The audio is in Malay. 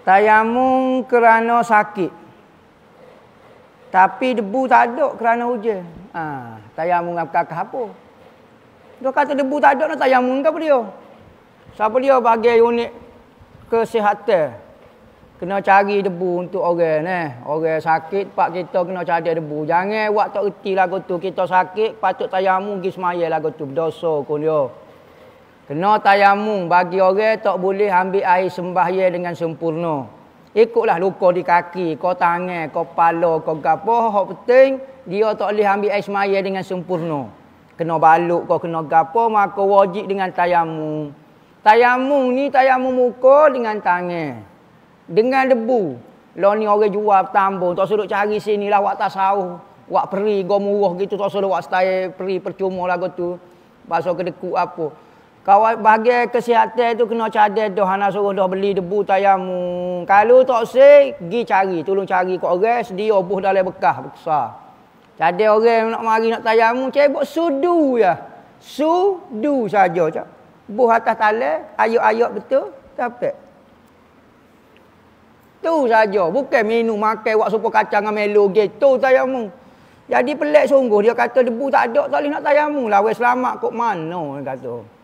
Tayamum kerana sakit. Tapi debu tak ada kerana hujan. Ha, tayamum dengan kakak apa? Dia kata debu tak ada, nak tayamum ke apa dia? Siapa dia bagi unit kesihatan? Kena cari debu untuk orang. Eh. Orang sakit, pak kita kena cari debu. Jangan buat tak erti lagu tu. Kita sakit, patut tayamum pergi semaya lagu tu. Berdosa kun dia. Kena tayamum bagi orang tak boleh ambil air sembahyang dengan sempurna. Ikutlah luka di kaki, kau tangan, kau kepala, kau gapo, hok penting dia tak boleh ambil air sembahyang dengan sempurna. Kena balut kau kena gapo maka wajib dengan tayamum. Tayamum ni tayamum muka dengan tangan. Dengan debu. Lah ni orang jual tambung, tak suruh cari sini lah wak tasawuf. Wak peri, gua muruh gitu, tak suruh wak setai peri percuma lah gua tu. Pasal kedekut apa. Kawan bagi kesihatan itu kena cadai dah hana suruh dah beli debu tayamu. Kalau tak sih, pergi cari, tolong cari kok orang sedia obuh dalam bekas besar. Cadai orang nak mari nak tayamu, cebok sudu ya. Sudu saja cak. Buh atas talak, ayuk-ayuk betul, tapi tu saja, bukan minum makan wak supa kacang dengan melo gitu tayamu. Jadi pelik sungguh dia kata debu tak ada, tak boleh nak tayamu. Lawai selamat kok mana dia kata.